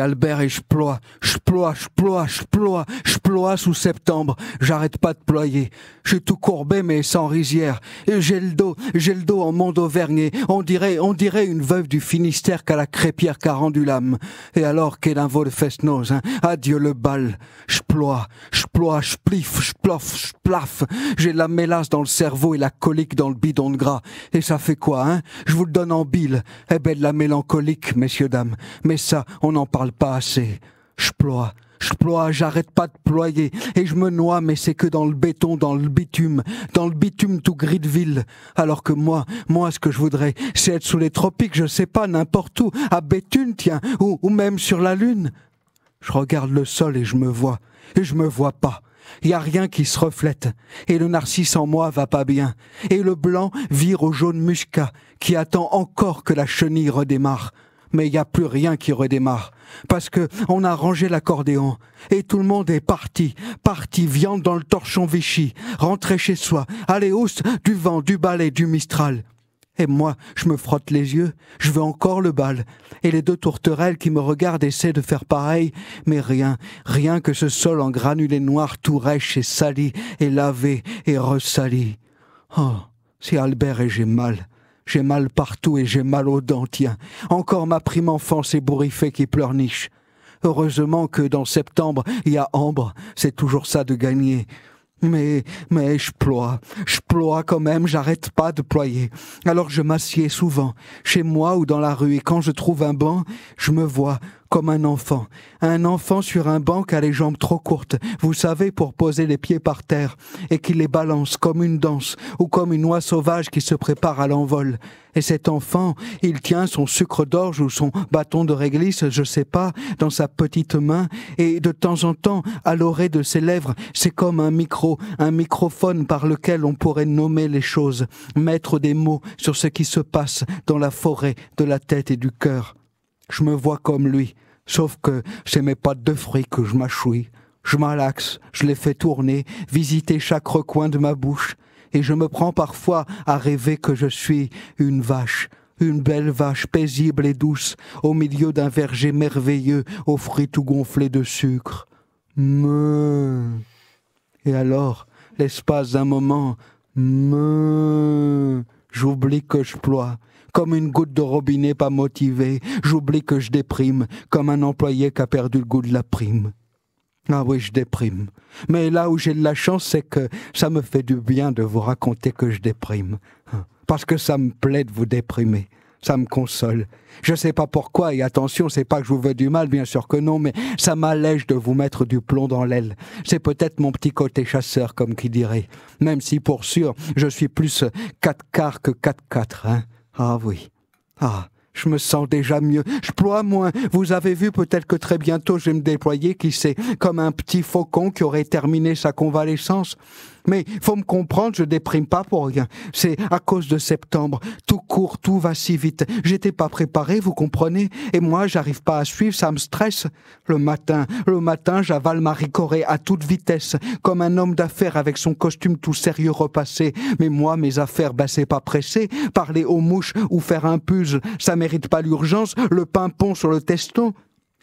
Albert et je ploie, je ploie, je ploie, je ploie, je ploie sous septembre. J'arrête pas de ployer. Je suis tout courbé mais sans rizière. Et j'ai le dos, j'ai le dos en monde auvergné. On dirait, on dirait une veuve du Finistère qu'à la crépière qu'a rendu l'âme. Et alors qu'est d'un vol festnose, hein. Adieu le bal. Je ploie, je ploie, je je plaf. J'ai la mélasse dans le cerveau et la colique dans le bidon de gras. Et ça fait quoi, hein? Je vous le donne en bile. Eh ben, la mélancolique, messieurs dames. Mais ça, on en parle pas assez. Je ploie, je ploie, j'arrête pas de ployer, et je me noie, mais c'est que dans le béton, dans le bitume, dans le bitume tout gris de ville. Alors que moi, moi, ce que je voudrais, c'est être sous les tropiques, je sais pas, n'importe où, à Béthune, tiens, ou, même sur la lune. Je regarde le sol et je me vois, et je me vois pas. Il a rien qui se reflète, et le narcisse en moi va pas bien, et le blanc vire au jaune muscat, qui attend encore que la chenille redémarre mais il n'y a plus rien qui redémarre. Parce que on a rangé l'accordéon et tout le monde est parti, parti, viande dans le torchon Vichy, rentré chez soi, Allez ouste du vent, du balai, du mistral. Et moi, je me frotte les yeux, je veux encore le bal. Et les deux tourterelles qui me regardent essaient de faire pareil, mais rien, rien que ce sol en granulés noirs tout rêche et sali, et lavé et ressali. Oh, c'est Albert et j'ai mal. J'ai mal partout et j'ai mal aux dents, tiens. Encore ma prime enfance ébouriffée qui pleurniche. Heureusement que dans septembre, il y a ambre, c'est toujours ça de gagner. Mais, mais je ploie, je ploie quand même, j'arrête pas de ployer. Alors je m'assieds souvent, chez moi ou dans la rue, et quand je trouve un banc, je me vois, comme un enfant. Un enfant sur un banc qui a les jambes trop courtes, vous savez, pour poser les pieds par terre, et qui les balance comme une danse, ou comme une oie sauvage qui se prépare à l'envol. Et cet enfant, il tient son sucre d'orge ou son bâton de réglisse, je sais pas, dans sa petite main, et de temps en temps, à l'oreille de ses lèvres, c'est comme un micro, un microphone par lequel on pourrait nommer les choses, mettre des mots sur ce qui se passe dans la forêt de la tête et du cœur. Je me vois comme lui, Sauf que c'est mes pattes de fruits que je m'achouis. Je malaxe, je les fais tourner, visiter chaque recoin de ma bouche, et je me prends parfois à rêver que je suis une vache, une belle vache paisible et douce, au milieu d'un verger merveilleux aux fruits tout gonflés de sucre. Mmm. Et alors, l'espace d'un moment, J'oublie que je ploie, comme une goutte de robinet pas motivée. J'oublie que je déprime, comme un employé qui a perdu le goût de la prime. Ah oui, je déprime. Mais là où j'ai de la chance, c'est que ça me fait du bien de vous raconter que je déprime. Ah, parce que ça me plaît de vous déprimer. Ça me console. Je sais pas pourquoi, et attention, c'est pas que je vous veux du mal, bien sûr que non, mais ça m'allège de vous mettre du plomb dans l'aile. C'est peut-être mon petit côté chasseur, comme qui dirait. Même si pour sûr, je suis plus 4 quarts que 4 quatre, hein. Ah oui. Ah, je me sens déjà mieux, je ploie moins. Vous avez vu peut-être que très bientôt je vais me déployer, qui sait, comme un petit faucon qui aurait terminé sa convalescence. Mais faut me comprendre, je déprime pas pour rien. C'est à cause de septembre. Tout court, tout va si vite. J'étais pas préparé, vous comprenez Et moi, j'arrive pas à suivre, ça me stresse. Le matin, le matin, j'avale Marie Corée à toute vitesse, comme un homme d'affaires avec son costume tout sérieux repassé. Mais moi, mes affaires, ben c'est pas pressé. Parler aux mouches ou faire un puzzle, ça mérite pas l'urgence. Le pimpon sur le teston.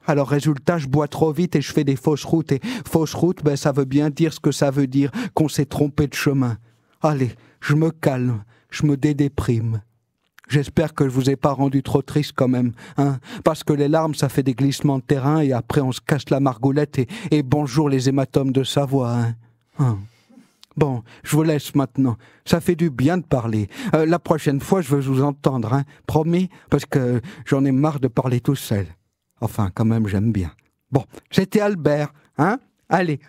Alors résultat, je bois trop vite et je fais des fausses routes. Et fausses routes, ben, ça veut bien dire ce que ça veut dire, qu'on s'est trompé de chemin. Allez, je me calme, je me dédéprime. J'espère que je vous ai pas rendu trop triste quand même, hein Parce que les larmes, ça fait des glissements de terrain et après on se casse la margoulette et, bonjour les hématomes de Savoie, hein. hein, Bon, je vous laisse maintenant. Ça fait du bien de parler. Euh, la prochaine fois, je veux vous entendre, hein, promis, parce que j'en ai marre de parler tout seul. Enfin, quand même, j'aime bien. Bon, c'était Albert, hein Allez,